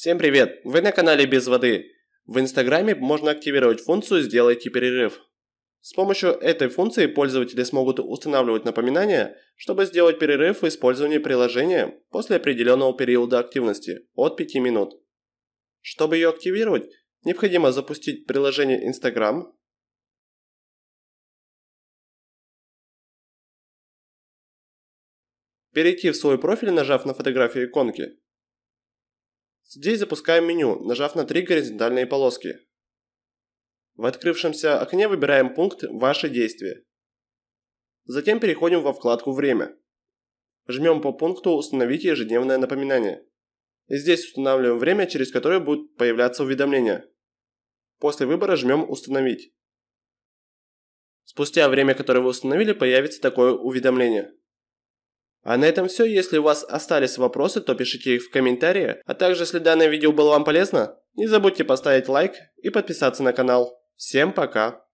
Всем привет! Вы на канале Без воды. В Инстаграме можно активировать функцию «Сделайте перерыв». С помощью этой функции пользователи смогут устанавливать напоминания, чтобы сделать перерыв в использовании приложения после определенного периода активности от 5 минут. Чтобы ее активировать, необходимо запустить приложение Instagram, перейти в свой профиль, нажав на фотографию иконки, Здесь запускаем меню, нажав на три горизонтальные полоски. В открывшемся окне выбираем пункт «Ваши действия». Затем переходим во вкладку «Время». Жмем по пункту «Установите ежедневное напоминание». И здесь устанавливаем время, через которое будут появляться уведомления. После выбора жмем «Установить». Спустя время, которое вы установили, появится такое уведомление. А на этом все. Если у вас остались вопросы, то пишите их в комментарии. А также, если данное видео было вам полезно, не забудьте поставить лайк и подписаться на канал. Всем пока!